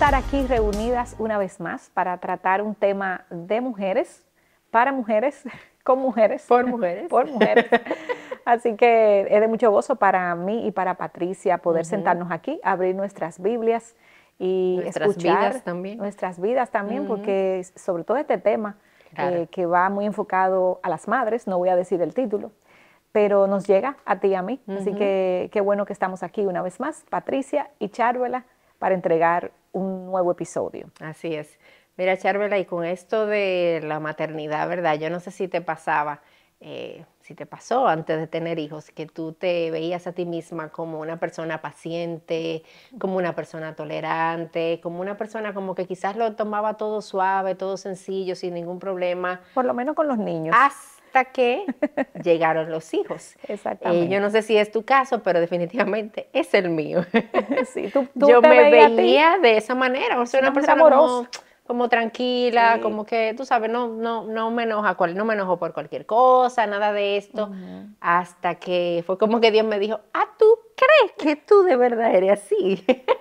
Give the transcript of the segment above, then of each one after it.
estar aquí reunidas una vez más para tratar un tema de mujeres, para mujeres, con mujeres. Por mujeres. por mujeres. Así que es de mucho gozo para mí y para Patricia poder sentarnos aquí, abrir nuestras Biblias y escuchar nuestras vidas también, porque sobre todo este tema eh, que va muy enfocado a las madres, no voy a decir el título, pero nos llega a ti y a mí. Así que qué bueno que estamos aquí una vez más, Patricia y Charuela para entregar un nuevo episodio. Así es. Mira, Charvela, y con esto de la maternidad, ¿verdad? Yo no sé si te pasaba, eh, si te pasó antes de tener hijos, que tú te veías a ti misma como una persona paciente, como una persona tolerante, como una persona como que quizás lo tomaba todo suave, todo sencillo, sin ningún problema. Por lo menos con los niños. Así ah, hasta que llegaron los hijos. Eh, Exactamente. yo no sé si es tu caso, pero definitivamente es el mío. Sí, tú, yo me veía de esa manera, o sea, una, persona Como, tranquila, como que, tú sabes, no, no, no me enoja, cual, no me enojo por cualquier cosa, nada de esto, hasta que fue como que Dios me dijo, ah, tú crees que tú de verdad eres así.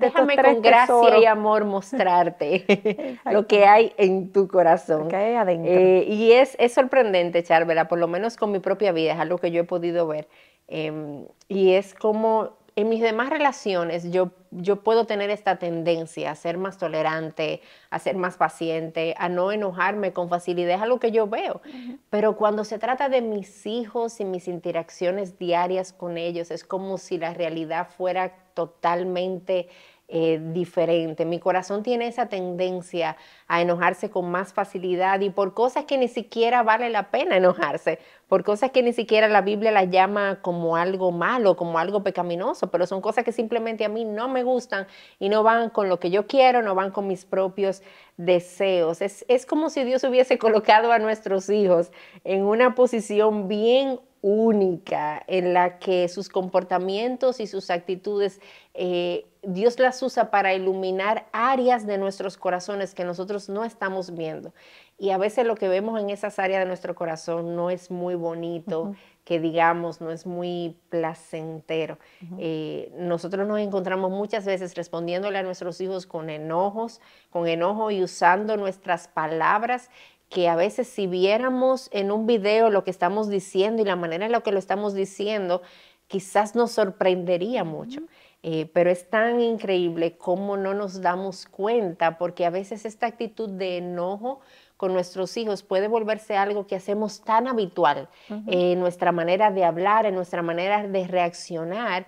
déjame con gracia y amor mostrarte lo que hay en tu corazón. Eh, y es, es sorprendente, Charvela, por lo menos con mi propia vida, es algo que yo he podido ver. Em, y es como en mis demás relaciones yo, yo puedo tener esta tendencia a ser más tolerante, a ser más paciente, a no enojarme con facilidad, es algo que yo veo. Pero cuando se trata de mis hijos y mis interacciones diarias con ellos, es como si la realidad fuera totalmente eh, diferente. Mi corazón tiene esa tendencia a enojarse con más facilidad y por cosas que ni siquiera vale la pena enojarse, por cosas que ni siquiera la Biblia las llama como algo malo, como algo pecaminoso, pero son cosas que simplemente a mí no me gustan y no van con lo que yo quiero, no van con mis propios deseos. Es, es como si Dios hubiese colocado a nuestros hijos en una posición bien única, en la que sus comportamientos y sus actitudes, eh, Dios las usa para iluminar áreas de nuestros corazones que nosotros no estamos viendo. Y a veces lo que vemos en esas áreas de nuestro corazón no es muy bonito, que digamos, no es muy placentero. Eh, nosotros nos encontramos muchas veces respondiéndole a nuestros hijos con enojos, con enojo y usando nuestras palabras que a veces si viéramos en un video lo que estamos diciendo y la manera en la que lo estamos diciendo, quizás nos sorprendería mucho. Eh, pero es tan increíble cómo no nos damos cuenta, porque a veces esta actitud de enojo con nuestros hijos puede volverse algo que hacemos tan habitual en nuestra manera de hablar, en nuestra manera de reaccionar,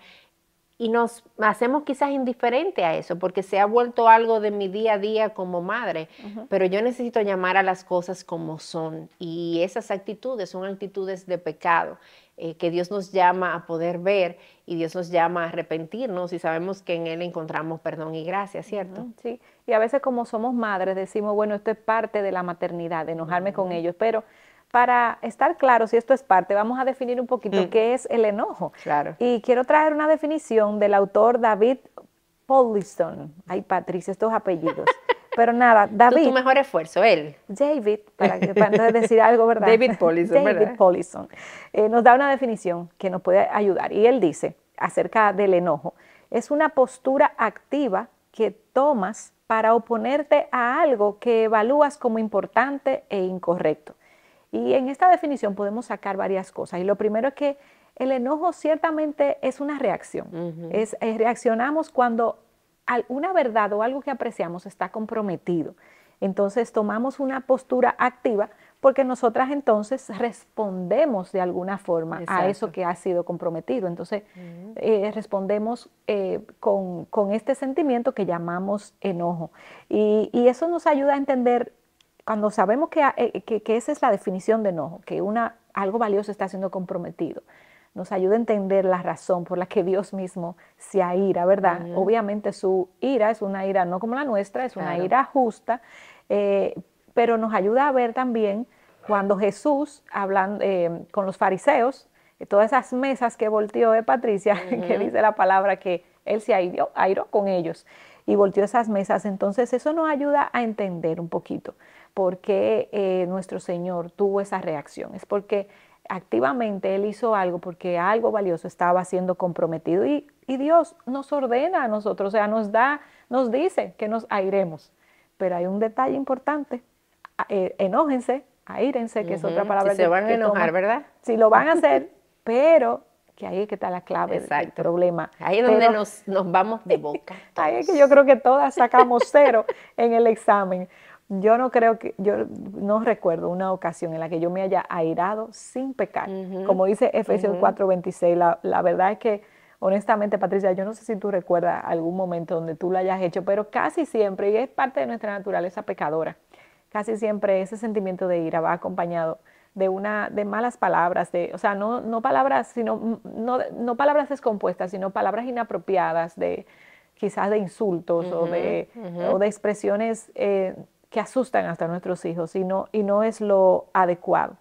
y nos hacemos quizás indiferente a eso, porque se ha vuelto algo de mi día a día como madre, pero yo necesito llamar a las cosas como son y esas actitudes son actitudes de pecado. Eh, que Dios nos llama a poder ver y Dios nos llama a arrepentirnos y sabemos que en Él encontramos perdón y gracia, ¿cierto? sí, y a veces como somos madres decimos, bueno, esto es parte de la maternidad, de enojarme con ellos, pero para estar claro, si esto es parte, vamos a definir un poquito mm. qué es el enojo. Claro. Y quiero traer una definición del autor David Polliston. Ay, Patricia, estos apellidos. Pero nada, David. Tu, mejor esfuerzo, él. David, para, que, decir algo, ¿verdad? David Polison, David ¿verdad? Eh, nos da una definición que nos puede ayudar. Y él dice acerca del enojo: es una postura activa que tomas para oponerte a algo que evalúas como importante e incorrecto. Y en esta definición podemos sacar varias cosas. Y lo primero es que el enojo ciertamente es una reacción. es, eh, reaccionamos cuando una verdad o algo que apreciamos está comprometido. Entonces tomamos una postura activa porque nosotras entonces respondemos de alguna forma a eso que ha sido comprometido. Entonces eh, respondemos eh, con, este sentimiento que llamamos enojo. y eso nos ayuda a entender cuando sabemos eh, que, esa es la definición de enojo, que algo valioso está siendo comprometido, nos ayuda a entender la razón por la que Dios mismo se aira, ¿verdad? Obviamente su ira es una ira no como la nuestra, es una ira justa, eh, pero nos ayuda a ver también cuando Jesús, hablando eh, con los fariseos, todas esas mesas que volteó de Patricia, que dice la palabra que él se airó, airó con ellos y volteó esas mesas. Entonces eso nos ayuda a entender un poquito por qué eh, nuestro Señor tuvo esa reacción. Es porque activamente Él hizo algo porque algo valioso estaba siendo comprometido y, Dios nos ordena a nosotros, o sea, nos da, nos dice que nos airemos. Pero hay un detalle importante, eh, enójense, aírense, que es otra palabra. que se van a enojar, ¿verdad? Si lo van a hacer, pero que ahí es que está la clave del, problema. Ahí es donde nos, vamos de boca. ahí es que yo creo que todas sacamos cero en el examen. Yo no creo que, yo no recuerdo una ocasión en la que yo me haya airado sin pecar. Como dice Efesios 4:26, la, la verdad es que honestamente, Patricia, yo no sé si tú recuerdas algún momento donde tú lo hayas hecho, pero casi siempre, y es parte de nuestra naturaleza pecadora, casi siempre ese sentimiento de ira va acompañado de, una, de malas palabras, de, o sea, no, no palabras, sino, mm, no, no palabras descompuestas, sino palabras inapropiadas, de quizás de insultos o, de, o de expresiones eh, que asustan hasta a nuestros hijos y no, y no es lo adecuado.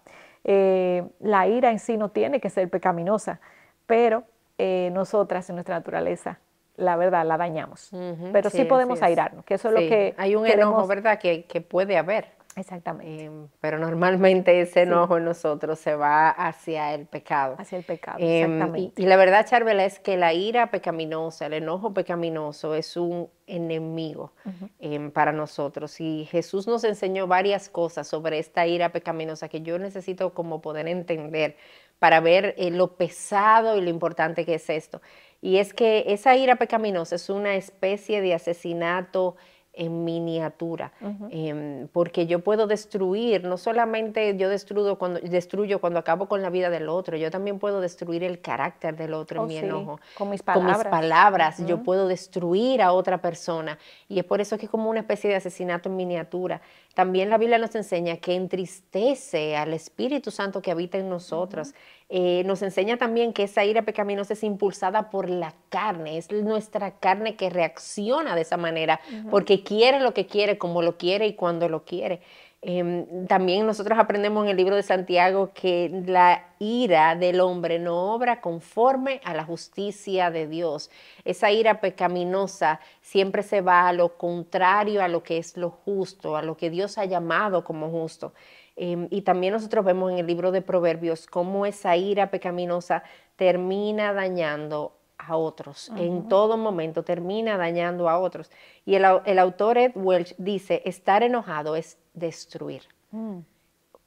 Eh, la ira en sí no tiene que ser pecaminosa, pero eh, nosotras en nuestra naturaleza la verdad, la dañamos. pero sí, podemos airarnos, que eso es lo que... Hay un queremos... ¿verdad?, que puede haber. Exactamente, em, pero normalmente ese enojo en nosotros se va hacia el pecado. Hacia el pecado, em, exactamente. Y, la verdad, Charvela, es que la ira pecaminosa, el enojo pecaminoso es un enemigo em, para nosotros. Y Jesús nos enseñó varias cosas sobre esta ira pecaminosa que yo necesito como poder entender para ver eh, lo pesado y lo importante que es esto. Y es que esa ira pecaminosa es una especie de asesinato en miniatura, em, porque yo puedo destruir, no solamente yo destruyo cuando, destruyo cuando acabo con la vida del otro, yo también puedo destruir el carácter del otro en oh, mi enojo. Con mis palabras. yo puedo destruir a otra persona. Y es por eso que es como una especie de asesinato en miniatura. También la Biblia nos enseña que entristece al Espíritu Santo que habita en nosotros. Eh, nos enseña también que esa ira pecaminosa es impulsada por la carne, es nuestra carne que reacciona de esa manera, porque quiere lo que quiere, como lo quiere y cuando lo quiere. Em, también nosotros aprendemos en el libro de Santiago que la ira del hombre no obra conforme a la justicia de Dios. Esa ira pecaminosa siempre se va a lo contrario a lo que es lo justo, a lo que Dios ha llamado como justo. Em, y también nosotros vemos en el libro de Proverbios cómo esa ira pecaminosa termina dañando a otros, en todo momento termina dañando a otros. Y el, autor Ed Welch dice, estar enojado es destruir. Wow,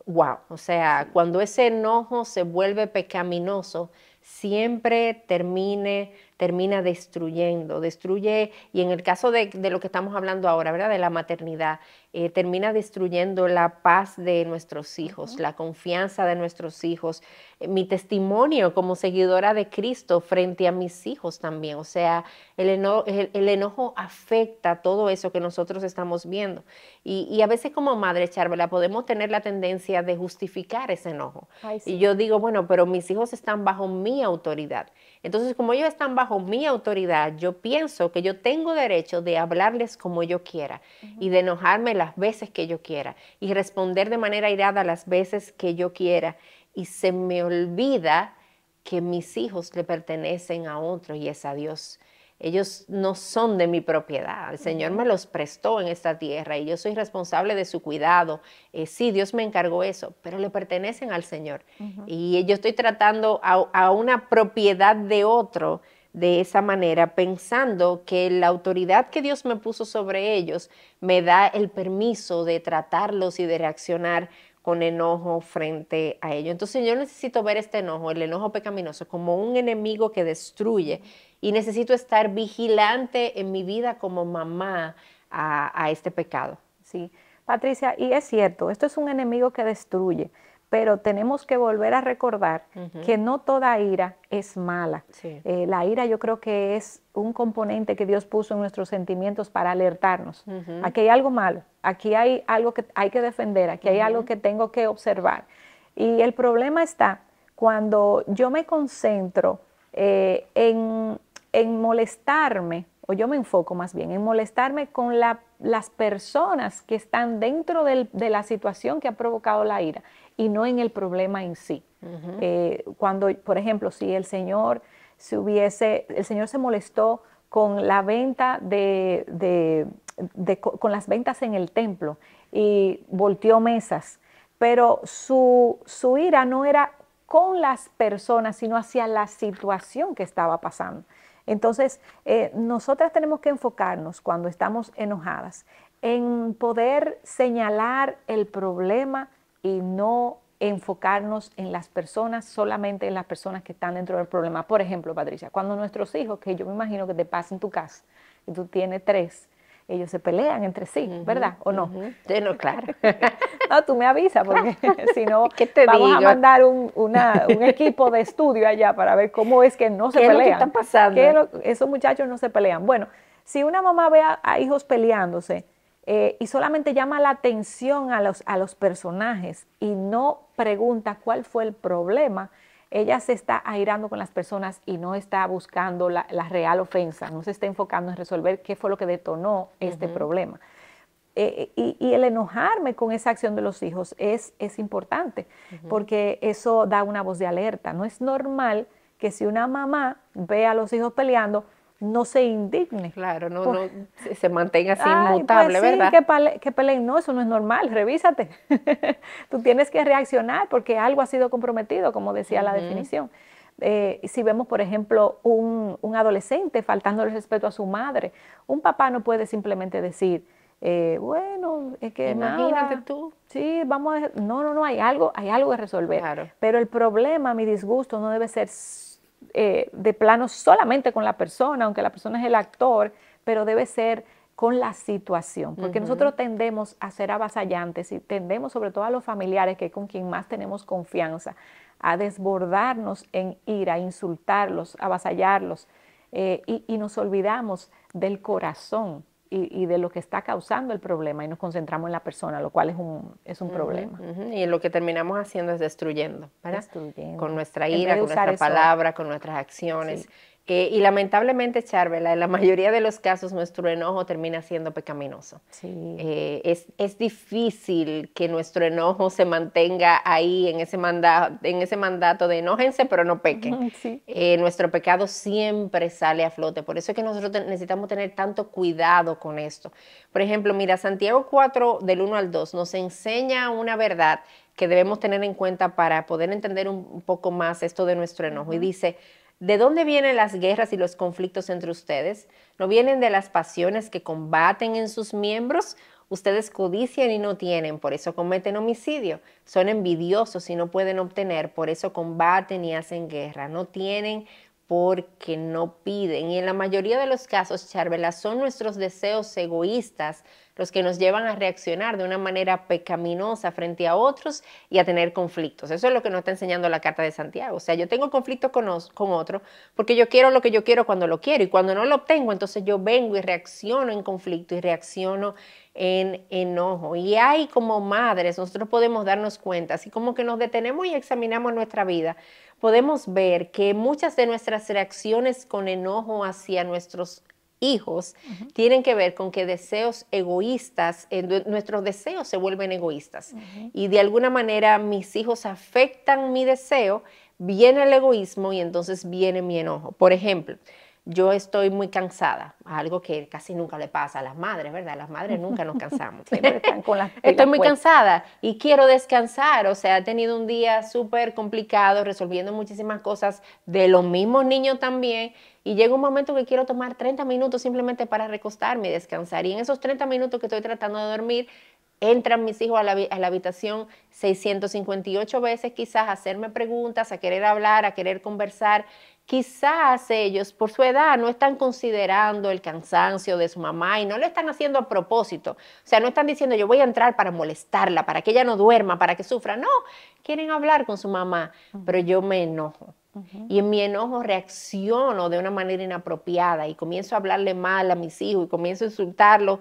mm. o sea, cuando ese enojo se vuelve pecaminoso, siempre termine, termina destruyendo, destruye, y en el caso de, de, lo que estamos hablando ahora, ¿verdad? De la maternidad, eh, termina destruyendo la paz de nuestros hijos, la confianza de nuestros hijos, eh, mi testimonio como seguidora de Cristo frente a mis hijos también. O sea, el, enojo afecta todo eso que nosotros estamos viendo. Y, a veces como madre, Charvela, podemos tener la tendencia de justificar ese enojo. Y yo digo, bueno, pero mis hijos están bajo mi autoridad. Entonces, como ellos están bajo mi autoridad, yo pienso que yo tengo derecho de hablarles como yo quiera y de enojarme las veces que yo quiera y responder de manera irada las veces que yo quiera. Y se me olvida que mis hijos le pertenecen a otro y es a Dios. Ellos no son de mi propiedad. El Señor me los prestó en esta tierra y yo soy responsable de su cuidado. Eh, sí, Dios me encargó eso, pero le pertenecen al Señor. Y yo estoy tratando a, una propiedad de otro de esa manera, pensando que la autoridad que Dios me puso sobre ellos me da el permiso de tratarlos y de reaccionar con enojo frente a ellos. Entonces yo necesito ver este enojo, el enojo pecaminoso, como un enemigo que destruye y necesito estar vigilante en mi vida como mamá a, este pecado. ¿sí? Patricia, y es cierto, esto es un enemigo que destruye, pero tenemos que volver a recordar que no toda ira es mala. Eh, la ira yo creo que es un componente que Dios puso en nuestros sentimientos para alertarnos. Aquí hay algo malo, aquí hay algo que hay que defender, aquí hay algo que tengo que observar. Y el problema está cuando yo me concentro eh, en en molestarme, o yo me enfoco más bien, en molestarme con las personas que están dentro de la situación que ha provocado la ira y no en el problema en sí. Eh, cuando, por ejemplo, si el Señor se hubiese, el Señor se molestó con con las ventas en el templo y volteó mesas, pero su, su ira no era con las personas, sino hacia la situación que estaba pasando. Entonces, eh, nosotras tenemos que enfocarnos cuando estamos enojadas en poder señalar el problema y no enfocarnos en las personas, solamente en las personas que están dentro del problema. Por ejemplo, Patricia, cuando nuestros hijos, que yo me imagino que te pasan en tu casa, y tú tienes tres, ellos se pelean entre sí, ¿verdad? ¿O no? no claro. no, tú me avisas, porque si no, vamos a mandar un, equipo de estudio allá para ver cómo es que no se pelean. ¿Qué es que está pasando? esos muchachos no se pelean. Bueno, si una mamá ve a, hijos peleándose eh, y solamente llama la atención a los, a los personajes y no pregunta cuál fue el problema, ella se está airando con las personas y no está buscando la, real ofensa, no se está enfocando en resolver qué fue lo que detonó este problema. Eh, eh, y, el enojarme con esa acción de los hijos es, importante, porque eso da una voz de alerta. No es normal que si una mamá ve a los hijos peleando, no se indigne. Claro, no, se mantenga así ay, inmutable, pues Que, no, eso no es normal, revísate. Tú tienes que reaccionar porque algo ha sido comprometido, como decía la definición. Eh, si vemos, por ejemplo, un, un, adolescente faltando el respeto a su madre, un papá no puede simplemente decir, eh, bueno, es que imagínate tú. Sí, vamos a, no, no, no, hay algo, hay algo que resolver. Pero el problema, mi disgusto, no debe ser eh, de plano solamente con la persona, aunque la persona es el actor, pero debe ser con la situación, porque nosotros tendemos a ser avasallantes y tendemos sobre todo a los familiares, que es con quien más tenemos confianza, a desbordarnos en ira, insultarlos, avasallarlos, eh, y, nos olvidamos del corazón y, de lo que está causando el problema y nos concentramos en la persona, lo cual es un, es un problema. Y lo que terminamos haciendo es destruyendo, ¿verdad? Con nuestra ira, con nuestra palabra, con nuestras acciones y lamentablemente, Charvela, en la mayoría de los casos nuestro enojo termina siendo pecaminoso. Eh, es, difícil que nuestro enojo se mantenga ahí en ese, en ese mandato de enójense pero no pequen. Sí. Eh, nuestro pecado siempre sale a flote, por eso es que nosotros necesitamos tener tanto cuidado con esto. Por ejemplo, mira, Santiago 4 del 1 al 2 nos enseña una verdad que debemos tener en cuenta para poder entender un poco más esto de nuestro enojo. Y dice, ¿De dónde vienen las guerras y los conflictos entre ustedes? ¿No vienen de las pasiones que combaten en sus miembros? Ustedes codician y no tienen, por eso cometen homicidio. Son envidiosos y no pueden obtener, por eso combaten y hacen guerra. No tienen porque no piden. Y en la mayoría de los casos, Charvela, son nuestros deseos egoístas los que nos llevan a reaccionar de una manera pecaminosa frente a otros y a tener conflictos. Eso es lo que nos está enseñando la Carta de Santiago. O sea, yo tengo conflicto con, con otro porque yo quiero lo que yo quiero cuando lo quiero y cuando no lo obtengo, entonces yo vengo y reacciono en conflicto y reacciono en enojo. Y hay como madres, nosotros podemos darnos cuenta, así como que nos detenemos y examinamos nuestra vida podemos ver que muchas de nuestras reacciones con enojo hacia nuestros hijos tienen que ver con que deseos egoístas, eh, nuestros deseos se vuelven egoístas y de alguna manera mis hijos afectan mi deseo, viene el egoísmo y entonces viene mi enojo. Por ejemplo, yo estoy muy cansada, algo que casi nunca le pasa a las madres, ¿verdad? Las madres nunca nos cansamos. estoy muy cansada y quiero descansar, o sea, he tenido un día súper complicado resolviendo muchísimas cosas de los mismos niños también y llega un momento que quiero tomar 30 minutos simplemente para recostarme y descansar y en esos 30 minutos que estoy tratando de dormir, Entran mis hijos a la, habitación 658 veces quizás a hacerme preguntas, a querer hablar, a querer conversar. Quizás ellos por su edad no están considerando el cansancio de su mamá y no lo están haciendo a propósito. O sea, no están diciendo yo voy a entrar para molestarla, para que ella no duerma, para que sufra. No, quieren hablar con su mamá, pero yo me enojo. Y en mi enojo reacciono de una manera inapropiada y comienzo a hablarle mal a mis hijos y comienzo a insultarlos.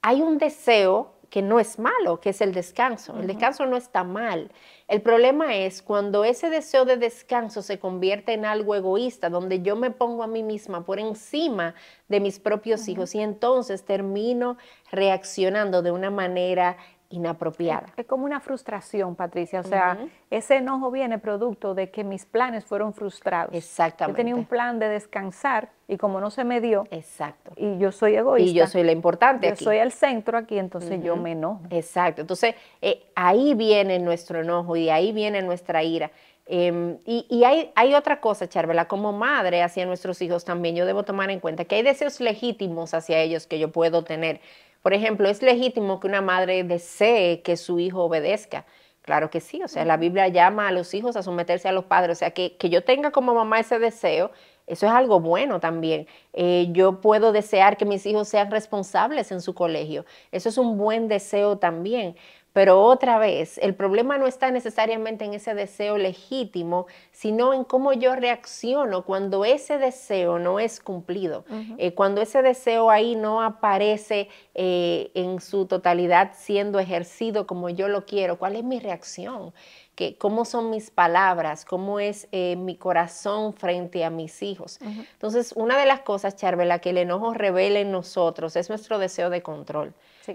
Hay un deseo que no es malo, que es el descanso. El descanso no está mal. El problema es cuando ese deseo de descanso se convierte en algo egoísta, donde yo me pongo a mí misma por encima de mis propios hijos y entonces termino reaccionando de una manera inapropiada. Es como una frustración, Patricia. O sea, ese enojo viene producto de que mis planes fueron frustrados. Exactamente. Yo tenía un plan de descansar y como no se me dio. Exacto. Y yo soy egoísta. Y yo soy la importante. Yo soy el centro aquí, entonces yo me enojo. Exacto. Entonces eh, ahí viene nuestro enojo y ahí viene nuestra ira. Em, y, hay, hay, otra cosa, Charvela, como madre hacia nuestros hijos también yo debo tomar en cuenta que hay deseos legítimos hacia ellos que yo puedo tener por ejemplo, ¿es legítimo que una madre desee que su hijo obedezca? Claro que sí, o sea, la Biblia llama a los hijos a someterse a los padres, o sea, que, yo tenga como mamá ese deseo, eso es algo bueno también. Eh, yo puedo desear que mis hijos sean responsables en su colegio, eso es un buen deseo también. Pero otra vez, el problema no está necesariamente en ese deseo legítimo, sino en cómo yo reacciono cuando ese deseo no es cumplido, eh, cuando ese deseo ahí no aparece eh, en su totalidad siendo ejercido como yo lo quiero, cuál es mi reacción, ¿Qué, cómo son mis palabras, cómo es eh, mi corazón frente a mis hijos. Entonces, una de las cosas, Charvela, que el enojo revela en nosotros es nuestro deseo de control.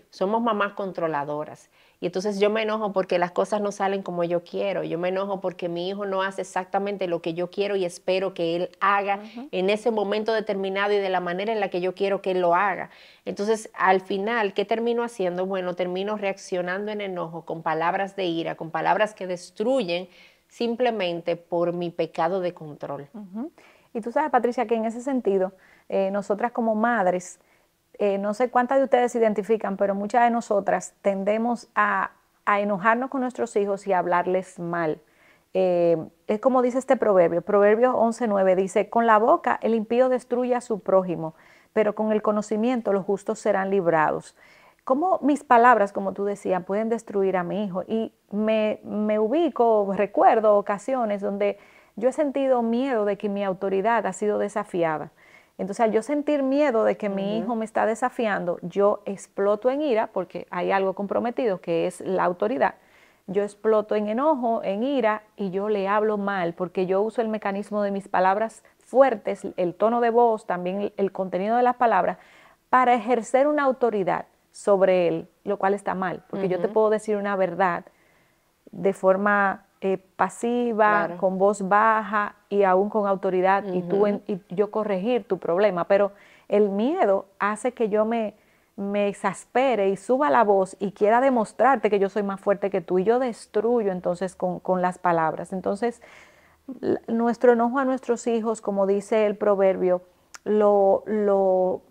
Somos mamás controladoras. Y entonces yo me enojo porque las cosas no salen como yo quiero. Yo me enojo porque mi hijo no hace exactamente lo que yo quiero y espero que él haga en ese momento determinado y de la manera en la que yo quiero que él lo haga. Entonces, al final, ¿qué termino haciendo? Bueno, termino reaccionando en enojo con palabras de ira, con palabras que destruyen simplemente por mi pecado de control. Y tú sabes, Patricia, que en ese sentido, eh, nosotras como madres, eh, no sé cuántas de ustedes se identifican, pero muchas de nosotras tendemos a, enojarnos con nuestros hijos y a hablarles mal. Eh, es como dice este proverbio, Proverbios 11.9 dice, con la boca el impío destruye a su prójimo, pero con el conocimiento los justos serán librados. ¿Cómo mis palabras, como tú decías, pueden destruir a mi hijo? Y me, me ubico, recuerdo ocasiones donde yo he sentido miedo de que mi autoridad ha sido desafiada entonces, al yo sentir miedo de que mi hijo me está desafiando, yo exploto en ira, porque hay algo comprometido que es la autoridad. Yo exploto en enojo, en ira, y yo le hablo mal, porque yo uso el mecanismo de mis palabras fuertes, el tono de voz, también el, contenido de las palabras, para ejercer una autoridad sobre él, lo cual está mal, porque yo te puedo decir una verdad de forma eh, pasiva, con voz baja y aún con autoridad y, tú y yo corregir tu problema. Pero el miedo hace que yo me, me exaspere y suba la voz y quiera demostrarte que yo soy más fuerte que tú y yo destruyo entonces con, las palabras. Entonces, nuestro enojo a nuestros hijos, como dice el proverbio, lo, lo,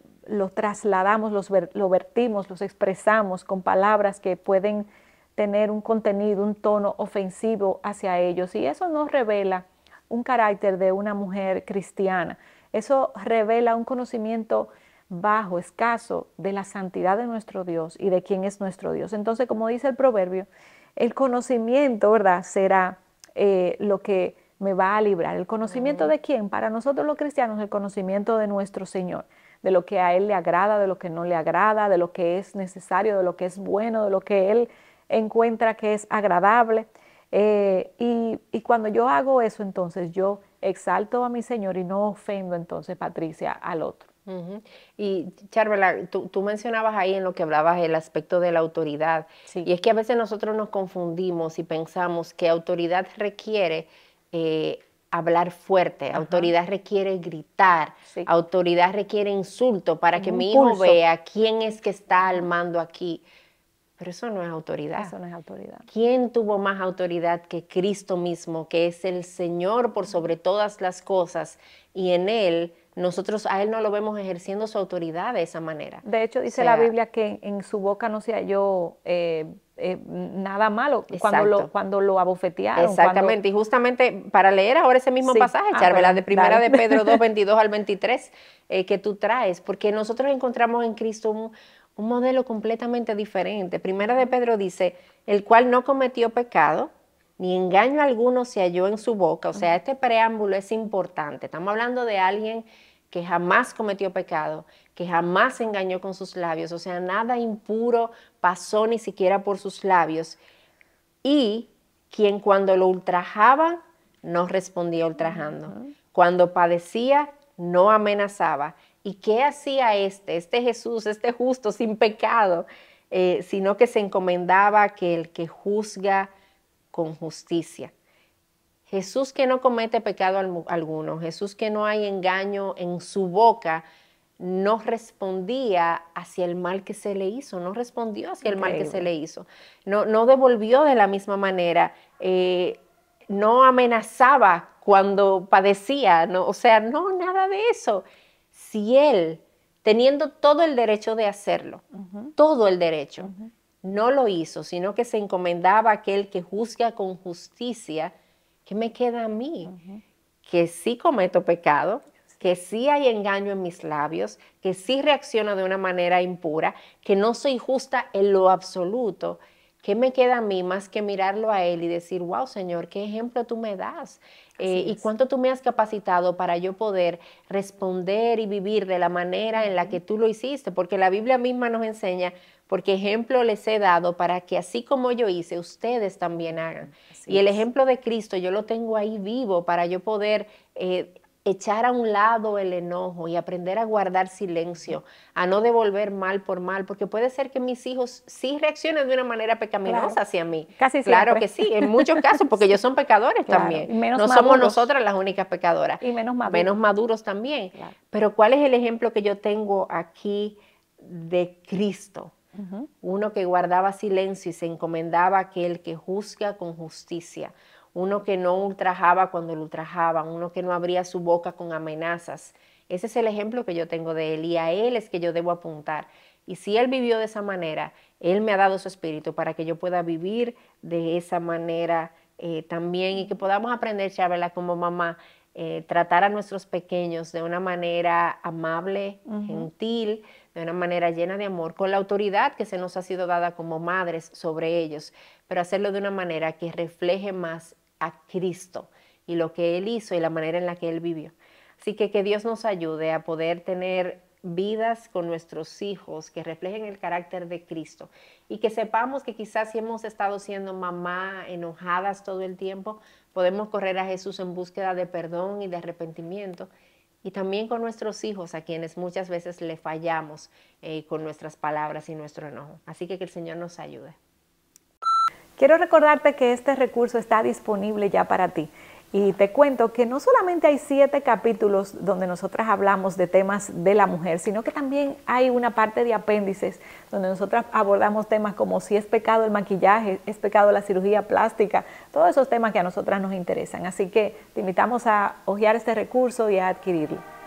trasladamos, los lo vertimos, los expresamos con palabras que pueden tener un contenido, un tono ofensivo hacia ellos. Y eso nos revela un carácter de una mujer cristiana. Eso revela un conocimiento bajo, escaso, de la santidad de nuestro Dios y de quién es nuestro Dios. Entonces, como dice el proverbio, el conocimiento, ¿verdad? Será eh, lo que me va a librar. ¿El conocimiento de quién? Para nosotros los cristianos, el conocimiento de nuestro Señor, de lo que a Él le agrada, de lo que no le agrada, de lo que es necesario, de lo que es bueno, de lo que Él encuentra que es agradable. Eh, y, cuando yo hago eso, entonces yo exalto a mi Señor y no ofendo entonces, Patricia, al otro. Y Charvela, tú, mencionabas ahí en lo que hablabas el aspecto de la autoridad. Y es que a veces nosotros nos confundimos y pensamos que autoridad requiere eh, hablar fuerte, autoridad requiere gritar, autoridad requiere insulto para que mi hijo vea quién es que está al mando aquí. Pero eso no es autoridad. Eso es autoridad. ¿Quién tuvo más autoridad que Cristo mismo, que es el Señor por sobre todas las cosas? Y en Él, nosotros a Él no lo vemos ejerciendo su autoridad de esa manera. De hecho, dice la Biblia que en su boca no se halló eh, eh, nada malo cuando lo, cuando abofetearon. Exactamente, y justamente para leer ahora ese mismo pasaje, ah, Charvela, de primera de Pedro 2, 22 al 23, eh, que tú traes, porque nosotros encontramos en Cristo un un modelo completamente diferente. Primera de Pedro dice, el cual no cometió pecado, ni engaño alguno se halló en su boca. O sea, este preámbulo es importante. Estamos hablando de alguien que jamás cometió pecado, que jamás engañó con sus labios. O sea, nada impuro pasó ni siquiera por sus labios. Y quien cuando lo ultrajaba, no respondía ultrajando. Cuando padecía, no amenazaba, ¿Y qué hacía este, este Jesús, este justo, sin pecado? Eh, sino que se encomendaba que el que juzga con justicia. Jesús que no comete pecado alguno, Jesús que no hay engaño en su boca, no respondía hacia el mal que se le hizo, no respondió hacia el mal que se le hizo, no, no devolvió de la misma manera, eh, no amenazaba cuando padecía, o sea, no, nada de eso si él, teniendo todo el derecho de hacerlo, todo el derecho, no lo hizo, sino que se encomendaba a aquel que juzga con justicia, ¿qué me queda a mí? Que sí cometo pecado, que sí hay engaño en mis labios, que sí reacciono de una manera impura, que no soy justa en lo absoluto ¿Qué me queda a mí más que mirarlo a él y decir, wow, Señor, qué ejemplo tú me das? Eh, y cuánto tú me has capacitado para yo poder responder y vivir de la manera en la que tú lo hiciste, porque la Biblia misma nos enseña, porque ejemplo les he dado para que así como yo hice, ustedes también hagan. y el ejemplo de Cristo yo lo tengo ahí vivo para yo poder eh, echar a un lado el enojo y aprender a guardar silencio, a no devolver mal por mal, porque puede ser que mis hijos sí reaccionen de una manera pecaminosa hacia mí. Casi claro que sí, en muchos casos, porque ellos son pecadores también. Menos no somos nosotras las únicas pecadoras. Y menos maduros. Menos maduros también. Pero ¿cuál es el ejemplo que yo tengo aquí de Cristo? Uno que guardaba silencio y se encomendaba a aquel que juzga con justicia uno que no ultrajaba cuando lo ultrajaban, uno que no abría su boca con amenazas. Ese es el ejemplo que yo tengo de él y a él es que yo debo apuntar. Y si él vivió de esa manera, él me ha dado su espíritu para que yo pueda vivir de esa manera eh, también y que podamos aprender, Chávez, como mamá, eh, tratar a nuestros pequeños de una manera amable, gentil, de una manera llena de amor, con la autoridad que se nos ha sido dada como madres sobre ellos, pero hacerlo de una manera que refleje más a Cristo y lo que Él hizo y la manera en la que Él vivió. Así que que Dios nos ayude a poder tener vidas con nuestros hijos que reflejen el carácter de Cristo y que sepamos que quizás si hemos estado siendo mamá enojadas todo el tiempo, podemos correr a Jesús en búsqueda de perdón y de arrepentimiento y también con nuestros hijos a quienes muchas veces le fallamos eh, con nuestras palabras y nuestro enojo. Así que que el Señor nos ayude. Quiero recordarte que este recurso está disponible ya para ti. Y te cuento que no solamente hay siete capítulos donde nosotras hablamos de temas de la mujer, sino que también hay una parte de apéndices donde nosotras abordamos temas como si es pecado el maquillaje, es pecado la cirugía plástica, todos esos temas que a nosotras nos interesan. Así que te invitamos a hojear este recurso y a adquirirlo.